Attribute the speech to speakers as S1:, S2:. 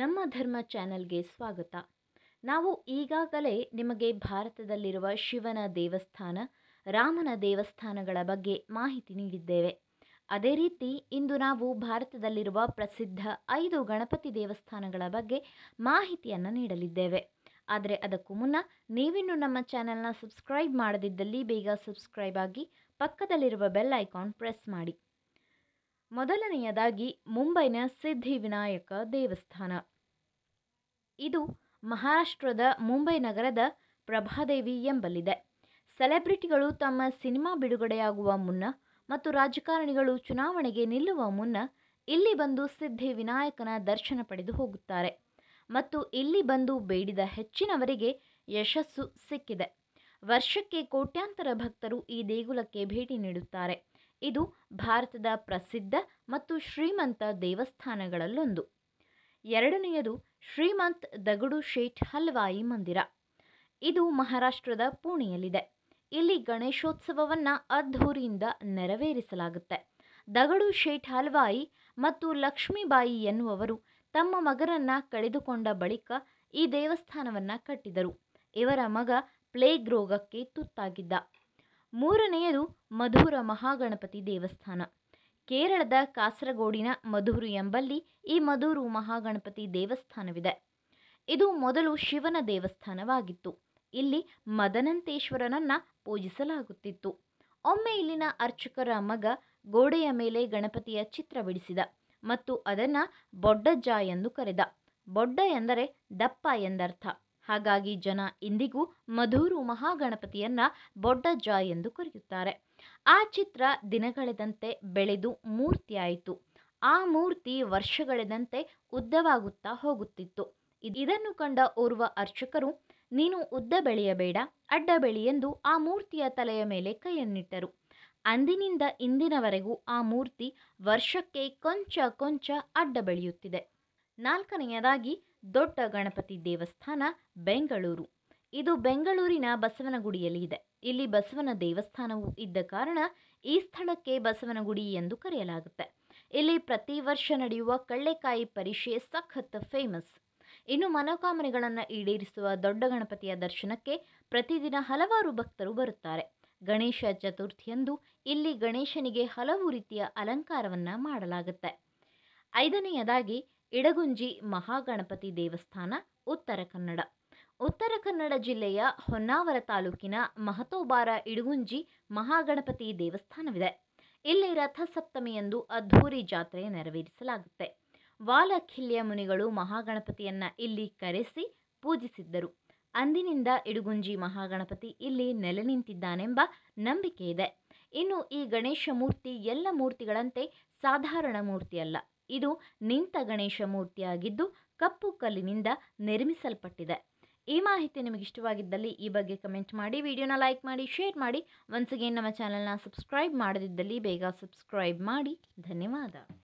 S1: ನಮ್ಮ ಧರ್ಮ ಚಾನೆಲ್ಗೆ ಸ್ವಾಗತ ನಾವು ಈಗಾಗಲೇ ನಿಮಗೆ ಭಾರತದಲ್ಲಿರುವ ಶಿವನ ದೇವಸ್ಥಾನ ರಾಮನ ದೇವಸ್ಥಾನಗಳ ಬಗ್ಗೆ ಮಾಹಿತಿ ನೀಡಿದ್ದೇವೆ ಅದೇ ರೀತಿ ಇಂದು ನಾವು ಭಾರತದಲ್ಲಿರುವ ಪ್ರಸಿದ್ಧ ಐದು ಗಣಪತಿ ದೇವಸ್ಥಾನಗಳ ಬಗ್ಗೆ ಮಾಹಿತಿಯನ್ನು ನೀಡಲಿದ್ದೇವೆ ಆದರೆ ಅದಕ್ಕೂ ಮುನ್ನ ನೀವಿನ್ನು ನಮ್ಮ ಚಾನೆಲ್ನ ಸಬ್ಸ್ಕ್ರೈಬ್ ಮಾಡದಿದ್ದಲ್ಲಿ ಬೇಗ ಸಬ್ಸ್ಕ್ರೈಬ್ ಆಗಿ ಪಕ್ಕದಲ್ಲಿರುವ ಬೆಲ್ ಐಕಾನ್ ಪ್ರೆಸ್ ಮಾಡಿ ಮೊದಲನೆಯದಾಗಿ ಮುಂಬೈನ ಸಿದ್ಧಿವಿನಾಯಕ ದೇವಸ್ಥಾನ ಇದು ಮಹಾರಾಷ್ಟ್ರದ ಮುಂಬೈ ನಗರದ ಪ್ರಭಾದೇವಿ ಎಂಬಲ್ಲಿದೆ ಸೆಲೆಬ್ರಿಟಿಗಳು ತಮ್ಮ ಸಿನಿಮಾ ಬಿಡುಗಡೆಯಾಗುವ ಮುನ್ನ ಮತ್ತು ರಾಜಕಾರಣಿಗಳು ಚುನಾವಣೆಗೆ ನಿಲ್ಲುವ ಮುನ್ನ ಇಲ್ಲಿ ಬಂದು ವಿನಾಯಕನ ದರ್ಶನ ಪಡೆದು ಹೋಗುತ್ತಾರೆ ಮತ್ತು ಇಲ್ಲಿ ಬಂದು ಬೇಡಿದ ಹೆಚ್ಚಿನವರಿಗೆ ಯಶಸ್ಸು ಸಿಕ್ಕಿದೆ ವರ್ಷಕ್ಕೆ ಕೋಟ್ಯಾಂತರ ಭಕ್ತರು ಈ ದೇಗುಲಕ್ಕೆ ಭೇಟಿ ನೀಡುತ್ತಾರೆ ಇದು ಭಾರತದ ಪ್ರಸಿದ್ಧ ಮತ್ತು ಶ್ರೀಮಂತ ದೇವಸ್ಥಾನಗಳಲ್ಲೊಂದು ಎರಡನೆಯದು ಶ್ರೀಮಂತ್ ದಗಡು ಶೇಠ್ ಹಲ್ವಾಯಿ ಮಂದಿರ ಇದು ಮಹಾರಾಷ್ಟ್ರದ ಪುಣೆಯಲ್ಲಿದೆ ಇಲ್ಲಿ ಗಣೇಶೋತ್ಸವವನ್ನು ಅದ್ಧೂರಿಯಿಂದ ನೆರವೇರಿಸಲಾಗುತ್ತೆ ದಗಡು ಶೇಠ್ ಹಲ್ವಾಯಿ ಮತ್ತು ಲಕ್ಷ್ಮೀಬಾಯಿ ಎನ್ನುವವರು ತಮ್ಮ ಮಗನನ್ನು ಕಳೆದುಕೊಂಡ ಬಳಿಕ ಈ ದೇವಸ್ಥಾನವನ್ನು ಕಟ್ಟಿದರು ಇವರ ಮಗ ಪ್ಲೇಗ್ ರೋಗಕ್ಕೆ ತುತ್ತಾಗಿದ್ದ ಮೂರನೆಯದು ಮಧುರ ಮಹಾಗಣಪತಿ ದೇವಸ್ಥಾನ ಕೇರಳದ ಕಾಸರಗೋಡಿನ ಮಧೂರು ಎಂಬಲ್ಲಿ ಈ ಮಧೂರು ಮಹಾಗಣಪತಿ ದೇವಸ್ಥಾನವಿದೆ ಇದು ಮೊದಲು ಶಿವನ ದೇವಸ್ಥಾನವಾಗಿತ್ತು ಇಲ್ಲಿ ಮದನಂತೇಶ್ವರನನ್ನ ಪೂಜಿಸಲಾಗುತ್ತಿತ್ತು ಒಮ್ಮೆ ಇಲ್ಲಿನ ಅರ್ಚಕರ ಮಗ ಗೋಡೆಯ ಮೇಲೆ ಗಣಪತಿಯ ಚಿತ್ರ ಬಿಡಿಸಿದ ಮತ್ತು ಅದನ್ನು ಬೊಡ್ಡಜ್ಜ ಎಂದು ಕರೆದ ಬೊಡ್ಡ ಎಂದರೆ ದಪ್ಪ ಎಂದರ್ಥ ಹಾಗಾಗಿ ಜನ ಇಂದಿಗೂ ಮಧೂರು ಬೊಡ್ಡ ಜಾಯ್ ಎಂದು ಕರೆಯುತ್ತಾರೆ ಆ ಚಿತ್ರ ದಿನಗಳೆದಂತೆ ಬೆಳೆದು ಮೂರ್ತಿಯಾಯಿತು ಆ ಮೂರ್ತಿ ವರ್ಷಗಳೆದಂತೆ ಉದ್ದವಾಗುತ್ತಾ ಹೋಗುತ್ತಿತ್ತು ಇದನ್ನು ಕಂಡ ಓರ್ವ ಅರ್ಚಕರು ನೀನು ಉದ್ದ ಬೆಳೆಯಬೇಡ ಅಡ್ಡ ಬೆಳಿ ಎಂದು ಆ ಮೂರ್ತಿಯ ತಲೆಯ ಮೇಲೆ ಕೈಯನ್ನಿಟ್ಟರು ಅಂದಿನಿಂದ ಇಂದಿನವರೆಗೂ ಆ ಮೂರ್ತಿ ವರ್ಷಕ್ಕೆ ಕೊಂಚ ಕೊಂಚ ಅಡ್ಡ ಬೆಳೆಯುತ್ತಿದೆ ನಾಲ್ಕನೆಯದಾಗಿ ದೊಡ್ಡ ಗಣಪತಿ ದೇವಸ್ಥಾನ ಬೆಂಗಳೂರು ಇದು ಬೆಂಗಳೂರಿನ ಬಸವನಗುಡಿಯಲ್ಲಿ ಇದೆ ಇಲ್ಲಿ ಬಸವನ ದೇವಸ್ಥಾನವು ಇದ್ದ ಕಾರಣ ಈ ಸ್ಥಳಕ್ಕೆ ಬಸವನಗುಡಿ ಎಂದು ಕರೆಯಲಾಗುತ್ತೆ ಇಲ್ಲಿ ಪ್ರತಿ ವರ್ಷ ನಡೆಯುವ ಕಳ್ಳೆಕಾಯಿ ಪರಿಷೆ ಸಖತ್ ಫೇಮಸ್ ಇನ್ನು ಮನೋಕಾಮನೆಗಳನ್ನು ಈಡೇರಿಸುವ ದೊಡ್ಡ ಗಣಪತಿಯ ದರ್ಶನಕ್ಕೆ ಪ್ರತಿದಿನ ಹಲವಾರು ಭಕ್ತರು ಬರುತ್ತಾರೆ ಗಣೇಶ ಚತುರ್ಥಿಯಂದು ಇಲ್ಲಿ ಗಣೇಶನಿಗೆ ಹಲವು ರೀತಿಯ ಅಲಂಕಾರವನ್ನು ಮಾಡಲಾಗುತ್ತೆ ಐದನೆಯದಾಗಿ ಇಡಗುಂಜಿ ಮಹಾಗಣಪತಿ ದೇವಸ್ಥಾನ ಉತ್ತರ ಕನ್ನಡ ಉತ್ತರ ಕನ್ನಡ ಜಿಲ್ಲೆಯ ಹೊನ್ನಾವರ ತಾಲೂಕಿನ ಮಹತೋಬಾರ ಇಡಗುಂಜಿ ಮಹಾಗಣಪತಿ ದೇವಸ್ಥಾನವಿದೆ ಇಲ್ಲಿ ರಥಸಪ್ತಮಿಯಂದು ಅದ್ಧೂರಿ ಜಾತ್ರೆ ನೆರವೇರಿಸಲಾಗುತ್ತೆ ವಾಲಖಿಲ್ಯ ಮುನಿಗಳು ಮಹಾಗಣಪತಿಯನ್ನ ಇಲ್ಲಿ ಕರೆಸಿ ಪೂಜಿಸಿದ್ದರು ಅಂದಿನಿಂದ ಇಡಗುಂಜಿ ಮಹಾಗಣಪತಿ ಇಲ್ಲಿ ನೆಲೆ ನಿಂತಿದ್ದಾನೆಂಬ ನಂಬಿಕೆ ಇದೆ ಇನ್ನು ಈ ಗಣೇಶ ಮೂರ್ತಿ ಎಲ್ಲ ಮೂರ್ತಿಗಳಂತೆ ಸಾಧಾರಣ ಮೂರ್ತಿಯಲ್ಲ ಇದು ನಿಂತ ಗಣೇಶ ಮೂರ್ತಿಯಾಗಿದ್ದು ಕಪ್ಪು ಕಲ್ಲಿನಿಂದ ನಿರ್ಮಿಸಲ್ಪಟ್ಟಿದೆ ಈ ಮಾಹಿತಿ ನಿಮಗಿಷ್ಟವಾಗಿದ್ದಲ್ಲಿ ಈ ಬಗ್ಗೆ ಕಮೆಂಟ್ ಮಾಡಿ ವಿಡಿಯೋನ ಲೈಕ್ ಮಾಡಿ ಶೇರ್ ಮಾಡಿ ಒನ್ಸ್ ಅಗೇನ್ ನಮ್ಮ ಚಾನಲ್ನ ಸಬ್ಸ್ಕ್ರೈಬ್ ಮಾಡದಿದ್ದಲ್ಲಿ ಬೇಗ ಸಬ್ಸ್ಕ್ರೈಬ್ ಮಾಡಿ ಧನ್ಯವಾದ